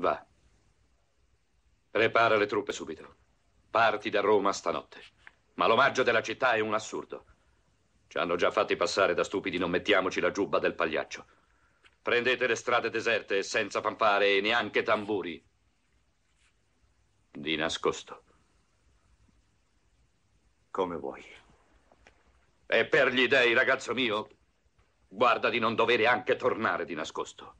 Va. Prepara le truppe subito. Parti da Roma stanotte. Ma l'omaggio della città è un assurdo. Ci hanno già fatti passare da stupidi, non mettiamoci la giubba del pagliaccio. Prendete le strade deserte senza fanfare e neanche tamburi. Di nascosto. Come vuoi. E per gli dei, ragazzo mio, guarda di non dovere anche tornare di nascosto.